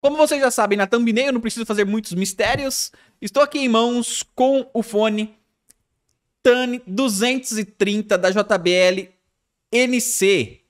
Como vocês já sabem, na thumbnail não preciso fazer muitos mistérios. Estou aqui em mãos com o fone Tane 230 da JBL NC.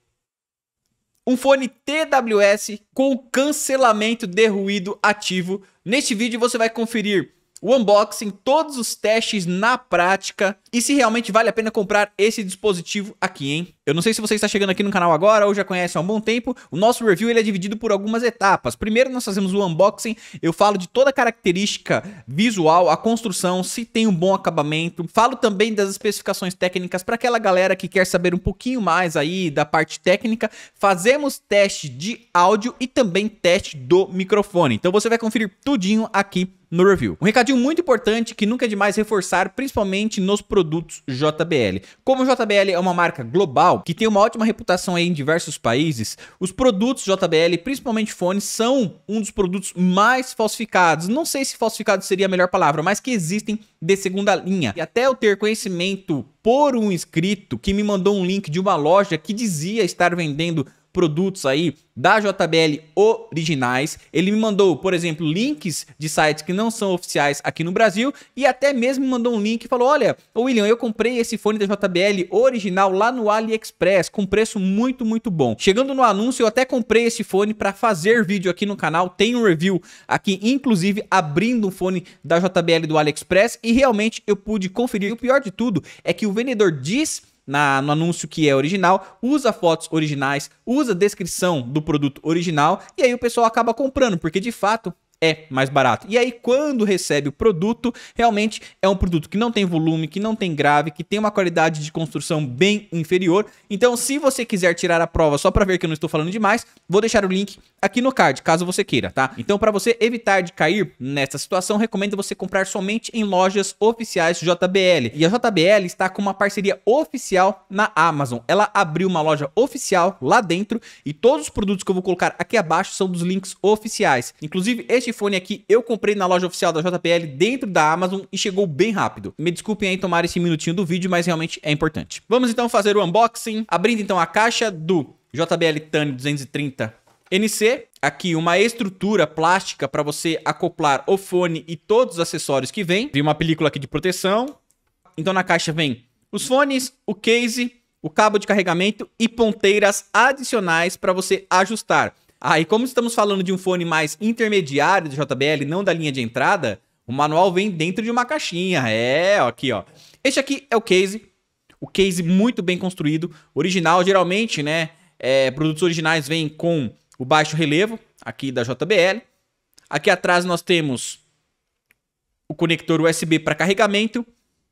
Um fone TWS com cancelamento de ruído ativo. Neste vídeo você vai conferir o unboxing, todos os testes na prática e se realmente vale a pena comprar esse dispositivo aqui, hein? Eu não sei se você está chegando aqui no canal agora ou já conhece há um bom tempo. O nosso review ele é dividido por algumas etapas. Primeiro nós fazemos o unboxing, eu falo de toda a característica visual, a construção, se tem um bom acabamento. Falo também das especificações técnicas para aquela galera que quer saber um pouquinho mais aí da parte técnica. Fazemos teste de áudio e também teste do microfone. Então você vai conferir tudinho aqui no review. Um recadinho muito importante que nunca é demais reforçar, principalmente nos produtos JBL. Como o JBL é uma marca global, que tem uma ótima reputação aí em diversos países, os produtos JBL, principalmente fones, são um dos produtos mais falsificados. Não sei se falsificado seria a melhor palavra, mas que existem de segunda linha. E até eu ter conhecimento por um inscrito que me mandou um link de uma loja que dizia estar vendendo produtos aí da JBL originais. Ele me mandou, por exemplo, links de sites que não são oficiais aqui no Brasil e até mesmo me mandou um link e falou: "Olha, William, eu comprei esse fone da JBL original lá no AliExpress com preço muito, muito bom. Chegando no anúncio, eu até comprei esse fone para fazer vídeo aqui no canal, tem um review aqui inclusive abrindo um fone da JBL do AliExpress e realmente eu pude conferir. E o pior de tudo é que o vendedor diz na, no anúncio que é original, usa fotos originais, usa descrição do produto original e aí o pessoal acaba comprando, porque de fato é mais barato. E aí, quando recebe o produto, realmente é um produto que não tem volume, que não tem grave, que tem uma qualidade de construção bem inferior. Então, se você quiser tirar a prova só para ver que eu não estou falando demais, vou deixar o link aqui no card, caso você queira, tá? Então, para você evitar de cair nessa situação, recomendo você comprar somente em lojas oficiais JBL. E a JBL está com uma parceria oficial na Amazon. Ela abriu uma loja oficial lá dentro e todos os produtos que eu vou colocar aqui abaixo são dos links oficiais. Inclusive, este este fone aqui eu comprei na loja oficial da JPL dentro da Amazon e chegou bem rápido. Me desculpem aí tomar esse minutinho do vídeo, mas realmente é importante. Vamos então fazer o unboxing, abrindo então a caixa do JBL Tane 230 NC, aqui uma estrutura plástica para você acoplar o fone e todos os acessórios que vem. Tem uma película aqui de proteção. Então na caixa vem os fones, o case, o cabo de carregamento e ponteiras adicionais para você ajustar. Aí, e como estamos falando de um fone mais intermediário do JBL, não da linha de entrada, o manual vem dentro de uma caixinha. É, ó, aqui, ó. Este aqui é o case. O case muito bem construído, original. Geralmente, né, é, produtos originais vêm com o baixo relevo, aqui da JBL. Aqui atrás nós temos o conector USB para carregamento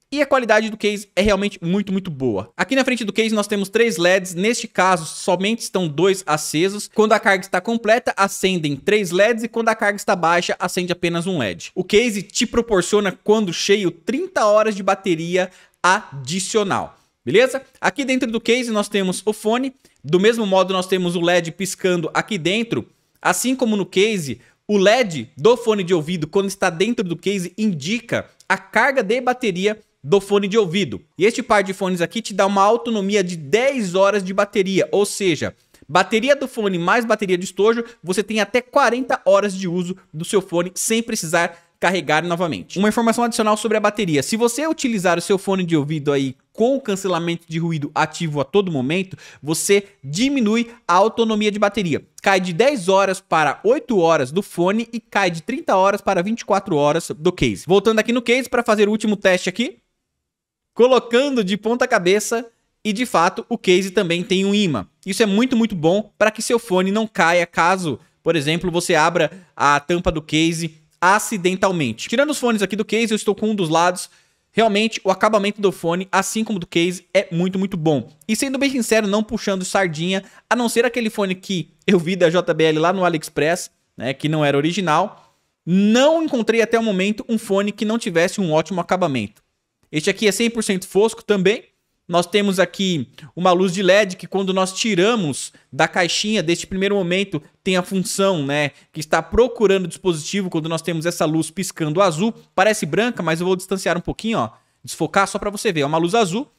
e a qualidade do case é realmente muito, muito boa. Aqui na frente do case nós temos três LEDs, neste caso somente estão dois acesos. Quando a carga está completa, acendem três LEDs e quando a carga está baixa, acende apenas um LED. O case te proporciona, quando cheio, 30 horas de bateria adicional. Beleza? Aqui dentro do case nós temos o fone, do mesmo modo nós temos o LED piscando aqui dentro, assim como no case, o LED do fone de ouvido, quando está dentro do case, indica a carga de bateria do fone de ouvido. E este par de fones aqui te dá uma autonomia de 10 horas de bateria, ou seja, Bateria do fone mais bateria de estojo, você tem até 40 horas de uso do seu fone sem precisar carregar novamente. Uma informação adicional sobre a bateria. Se você utilizar o seu fone de ouvido aí com o cancelamento de ruído ativo a todo momento, você diminui a autonomia de bateria. Cai de 10 horas para 8 horas do fone e cai de 30 horas para 24 horas do case. Voltando aqui no case para fazer o último teste aqui colocando de ponta cabeça e de fato o case também tem um imã. Isso é muito, muito bom para que seu fone não caia caso, por exemplo, você abra a tampa do case acidentalmente. Tirando os fones aqui do case, eu estou com um dos lados. Realmente, o acabamento do fone, assim como do case, é muito, muito bom. E sendo bem sincero, não puxando sardinha, a não ser aquele fone que eu vi da JBL lá no AliExpress, né, que não era original, não encontrei até o momento um fone que não tivesse um ótimo acabamento. Este aqui é 100% fosco também. Nós temos aqui uma luz de LED que quando nós tiramos da caixinha, deste primeiro momento, tem a função, né, que está procurando o dispositivo quando nós temos essa luz piscando azul. Parece branca, mas eu vou distanciar um pouquinho, ó, desfocar só para você ver. É uma luz azul.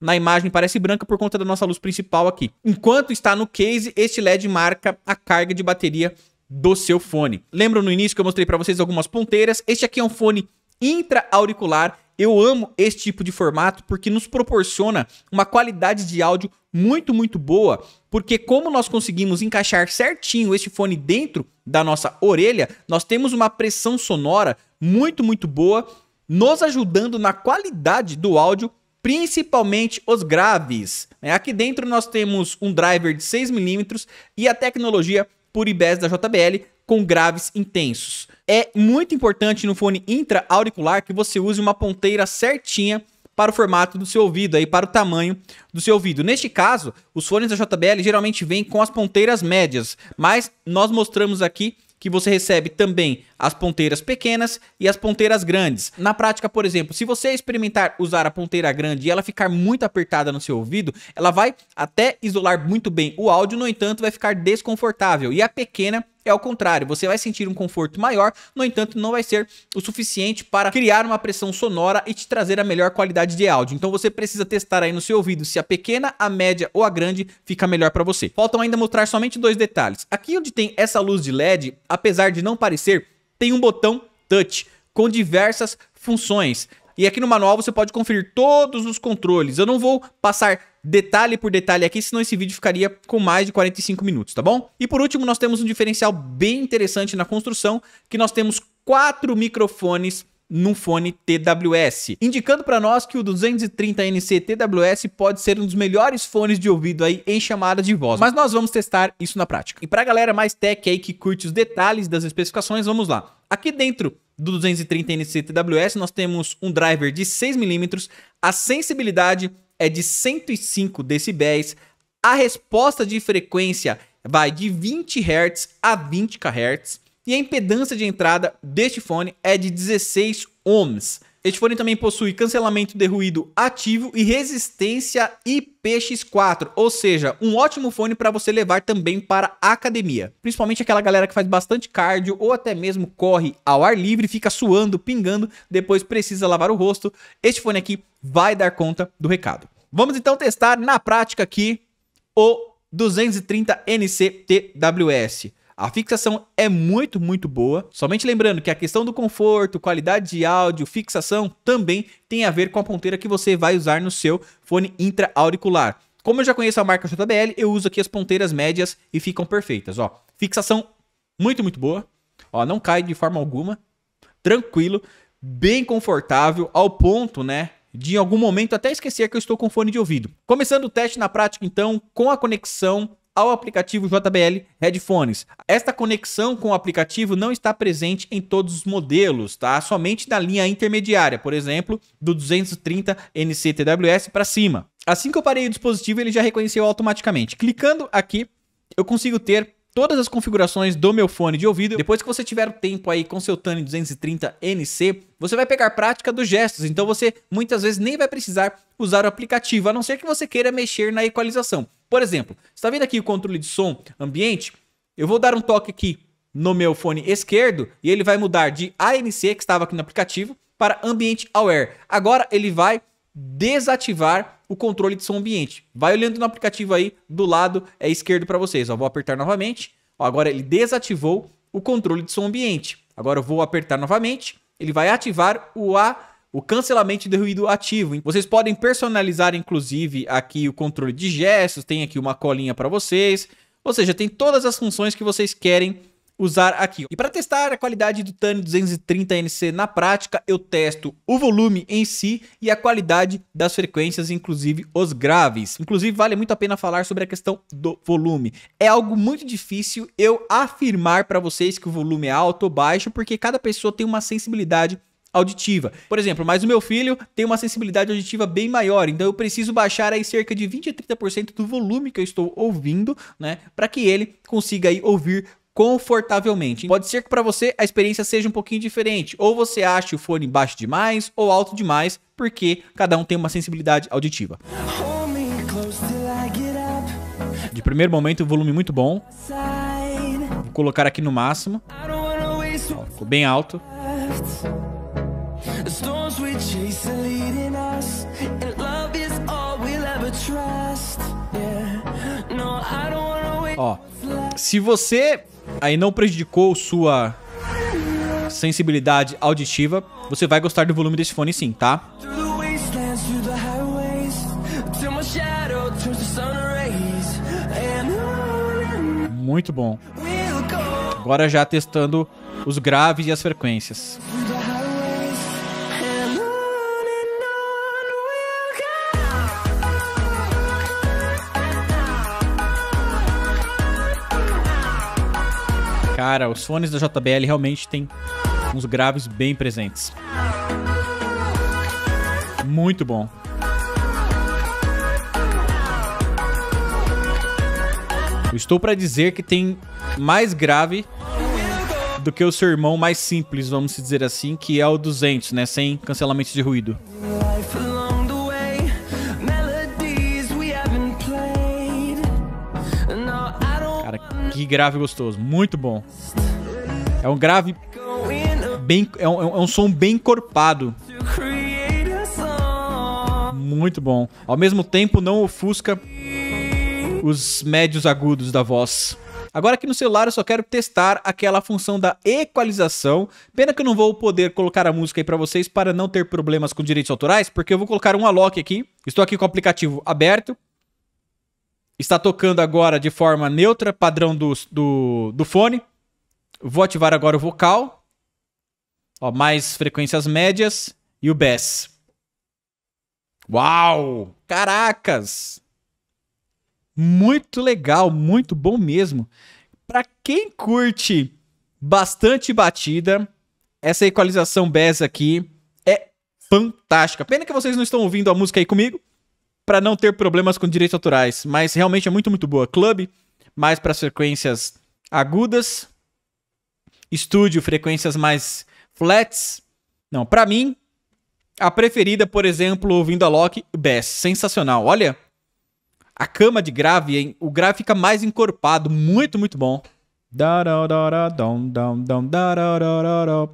Na imagem parece branca por conta da nossa luz principal aqui. Enquanto está no case, este LED marca a carga de bateria do seu fone. Lembram no início que eu mostrei para vocês algumas ponteiras? Este aqui é um fone intra-auricular eu amo esse tipo de formato porque nos proporciona uma qualidade de áudio muito, muito boa, porque como nós conseguimos encaixar certinho este fone dentro da nossa orelha, nós temos uma pressão sonora muito, muito boa, nos ajudando na qualidade do áudio, principalmente os graves. É, aqui dentro nós temos um driver de 6mm e a tecnologia por IBS da JBL com graves intensos. É muito importante no fone intra-auricular que você use uma ponteira certinha para o formato do seu ouvido, aí, para o tamanho do seu ouvido. Neste caso, os fones da JBL geralmente vêm com as ponteiras médias, mas nós mostramos aqui que você recebe também as ponteiras pequenas e as ponteiras grandes. Na prática, por exemplo, se você experimentar usar a ponteira grande e ela ficar muito apertada no seu ouvido, ela vai até isolar muito bem o áudio, no entanto, vai ficar desconfortável. E a pequena é ao contrário, você vai sentir um conforto maior, no entanto, não vai ser o suficiente para criar uma pressão sonora e te trazer a melhor qualidade de áudio. Então você precisa testar aí no seu ouvido se a pequena, a média ou a grande fica melhor para você. Faltam ainda mostrar somente dois detalhes. Aqui onde tem essa luz de LED, apesar de não parecer, tem um botão touch com diversas funções. E aqui no manual você pode conferir todos os controles. Eu não vou passar detalhe por detalhe aqui, senão esse vídeo ficaria com mais de 45 minutos, tá bom? E por último, nós temos um diferencial bem interessante na construção, que nós temos quatro microfones num fone TWS, indicando para nós que o 230NC TWS pode ser um dos melhores fones de ouvido aí em chamada de voz, mas nós vamos testar isso na prática. E para a galera mais tech aí que curte os detalhes das especificações, vamos lá. Aqui dentro do 230 NC TWS, nós temos um driver de 6mm, a sensibilidade é de 105 decibéis, a resposta de frequência vai de 20 Hz a 20 kHz e a impedância de entrada deste fone é de 16 ohms. Este fone também possui cancelamento de ruído ativo e resistência IPX4, ou seja, um ótimo fone para você levar também para a academia. Principalmente aquela galera que faz bastante cardio ou até mesmo corre ao ar livre, fica suando, pingando, depois precisa lavar o rosto. Este fone aqui vai dar conta do recado. Vamos então testar na prática aqui o 230 NC TWS. A fixação é muito, muito boa. Somente lembrando que a questão do conforto, qualidade de áudio, fixação também tem a ver com a ponteira que você vai usar no seu fone intra-auricular. Como eu já conheço a marca JBL, eu uso aqui as ponteiras médias e ficam perfeitas, ó. Fixação muito, muito boa. Ó, não cai de forma alguma. Tranquilo, bem confortável ao ponto, né, de em algum momento até esquecer que eu estou com fone de ouvido. Começando o teste na prática então com a conexão ao aplicativo JBL Headphones. Esta conexão com o aplicativo não está presente em todos os modelos, tá? Somente na linha intermediária, por exemplo, do 230 NC-TWS para cima. Assim que eu parei o dispositivo, ele já reconheceu automaticamente. Clicando aqui, eu consigo ter todas as configurações do meu fone de ouvido. Depois que você tiver o tempo aí com seu Tane 230NC, você vai pegar prática dos gestos, então você muitas vezes nem vai precisar usar o aplicativo, a não ser que você queira mexer na equalização. Por exemplo, você está vendo aqui o controle de som ambiente? Eu vou dar um toque aqui no meu fone esquerdo e ele vai mudar de ANC, que estava aqui no aplicativo, para Ambiente Aware. Agora ele vai desativar o controle de som ambiente. Vai olhando no aplicativo aí do lado é esquerdo para vocês. Ó, vou apertar novamente. Ó, agora ele desativou o controle de som ambiente. Agora eu vou apertar novamente. Ele vai ativar o A o cancelamento de ruído ativo. Vocês podem personalizar, inclusive, aqui o controle de gestos, tem aqui uma colinha para vocês. Ou seja, tem todas as funções que vocês querem usar aqui. E para testar a qualidade do Tane 230NC na prática, eu testo o volume em si e a qualidade das frequências, inclusive os graves. Inclusive, vale muito a pena falar sobre a questão do volume. É algo muito difícil eu afirmar para vocês que o volume é alto ou baixo, porque cada pessoa tem uma sensibilidade auditiva. Por exemplo, mas o meu filho tem uma sensibilidade auditiva bem maior, então eu preciso baixar aí cerca de 20 a 30% do volume que eu estou ouvindo, né, para que ele consiga aí ouvir confortavelmente. Pode ser que para você a experiência seja um pouquinho diferente, ou você ache o fone baixo demais ou alto demais, porque cada um tem uma sensibilidade auditiva. De primeiro momento, o volume muito bom. Vou colocar aqui no máximo. Ó, ficou bem alto. The storms we chase are leading us, and love is all we'll ever trust. Yeah, no, I don't wanna wait. Ó, se você aí não prejudicou sua sensibilidade auditiva, você vai gostar do volume desse fone sim, tá? Muito bom. Agora já testando os graves e as frequências. Cara, os fones da JBL realmente têm uns graves bem presentes. Muito bom. Eu estou para dizer que tem mais grave do que o seu irmão mais simples, vamos dizer assim, que é o 200, né? Sem cancelamento de ruído. Que grave gostoso, muito bom. É um grave bem, é um, é um som bem encorpado. Muito bom. Ao mesmo tempo não ofusca os médios agudos da voz. Agora aqui no celular eu só quero testar aquela função da equalização. Pena que eu não vou poder colocar a música aí para vocês para não ter problemas com direitos autorais, porque eu vou colocar um alock aqui. Estou aqui com o aplicativo aberto. Está tocando agora de forma neutra, padrão do, do, do fone. Vou ativar agora o vocal. Ó, mais frequências médias e o bass. Uau! Caracas! Muito legal, muito bom mesmo. Para quem curte bastante batida, essa equalização bass aqui é fantástica. Pena que vocês não estão ouvindo a música aí comigo, para não ter problemas com direitos autorais, mas realmente é muito, muito boa. Club, mais para frequências agudas. Estúdio, frequências mais flats. Não, para mim, a preferida, por exemplo, ouvindo a Loki, Bass, sensacional. Olha, a cama de grave, hein? o grave fica mais encorpado, muito, muito bom.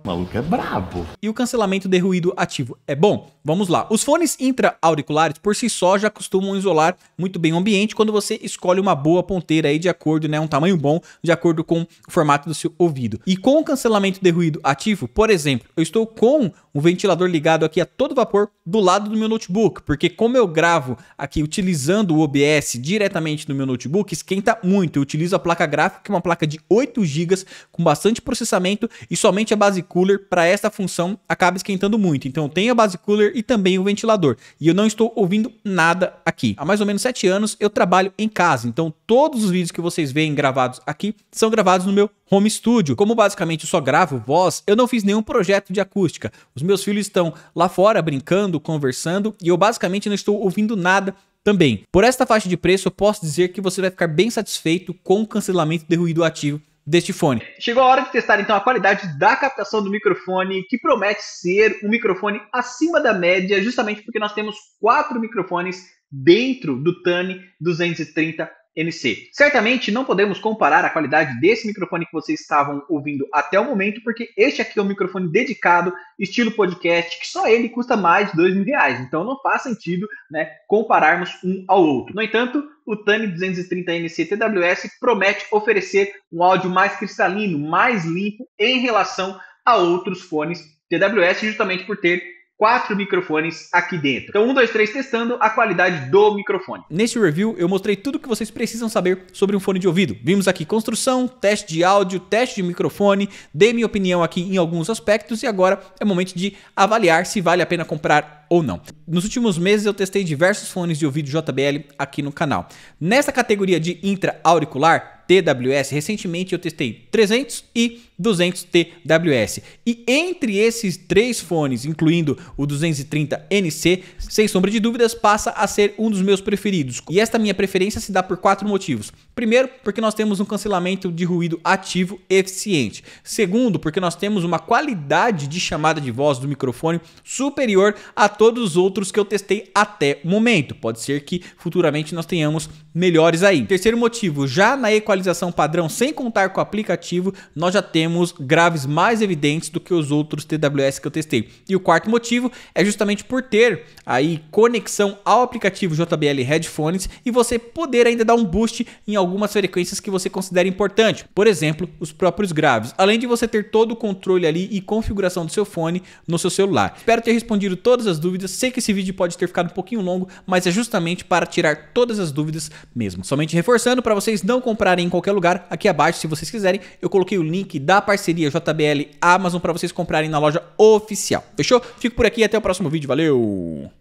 O maluco é brabo. E o cancelamento de ruído ativo é bom? Vamos lá. Os fones intra-auriculares por si só já costumam isolar muito bem o ambiente quando você escolhe uma boa ponteira aí de acordo, né, um tamanho bom, de acordo com o formato do seu ouvido. E com o cancelamento de ruído ativo, por exemplo, eu estou com um ventilador ligado aqui a todo vapor do lado do meu notebook, porque como eu gravo aqui utilizando o OBS diretamente no meu notebook, esquenta muito. Eu utilizo a placa gráfica, que é uma placa de 8 GB com bastante processamento e somente a base cooler para esta função acaba esquentando muito. Então eu tenho a base cooler e também o ventilador. E eu não estou ouvindo nada aqui. Há mais ou menos 7 anos eu trabalho em casa, então todos os vídeos que vocês veem gravados aqui são gravados no meu home studio. Como basicamente eu só gravo voz, eu não fiz nenhum projeto de acústica. Os meus filhos estão lá fora brincando, conversando e eu basicamente não estou ouvindo nada também. Por esta faixa de preço, eu posso dizer que você vai ficar bem satisfeito com o cancelamento de ruído ativo deste fone. Chegou a hora de testar então a qualidade da captação do microfone, que promete ser um microfone acima da média, justamente porque nós temos quatro microfones dentro do Tane 230 NC. Certamente não podemos comparar a qualidade desse microfone que vocês estavam ouvindo até o momento, porque este aqui é um microfone dedicado, estilo podcast, que só ele custa mais de dois mil reais. Então não faz sentido né, compararmos um ao outro. No entanto, o Tami 230 nc TWS promete oferecer um áudio mais cristalino, mais limpo em relação a outros fones TWS, justamente por ter quatro microfones aqui dentro. Então, um, dois, três, testando a qualidade do microfone. Nesse review, eu mostrei tudo o que vocês precisam saber sobre um fone de ouvido. Vimos aqui construção, teste de áudio, teste de microfone, dei minha opinião aqui em alguns aspectos e agora é momento de avaliar se vale a pena comprar ou não. Nos últimos meses eu testei diversos fones de ouvido JBL aqui no canal. Nessa categoria de intra-auricular, TWS. Recentemente eu testei 300 e 200 TWS. E entre esses três fones, incluindo o 230NC, sem sombra de dúvidas, passa a ser um dos meus preferidos. E esta minha preferência se dá por quatro motivos. Primeiro, porque nós temos um cancelamento de ruído ativo eficiente. Segundo, porque nós temos uma qualidade de chamada de voz do microfone superior a todos os outros que eu testei até o momento. Pode ser que futuramente nós tenhamos melhores aí. Terceiro motivo, já na equalização atualização padrão sem contar com o aplicativo, nós já temos graves mais evidentes do que os outros TWS que eu testei. E o quarto motivo é justamente por ter aí conexão ao aplicativo JBL Headphones e você poder ainda dar um boost em algumas frequências que você considera importante, por exemplo, os próprios graves, além de você ter todo o controle ali e configuração do seu fone no seu celular. Espero ter respondido todas as dúvidas, sei que esse vídeo pode ter ficado um pouquinho longo, mas é justamente para tirar todas as dúvidas mesmo. Somente reforçando para vocês não comprarem em qualquer lugar. Aqui abaixo, se vocês quiserem, eu coloquei o link da parceria JBL Amazon para vocês comprarem na loja oficial. Fechou? Fico por aqui e até o próximo vídeo. Valeu!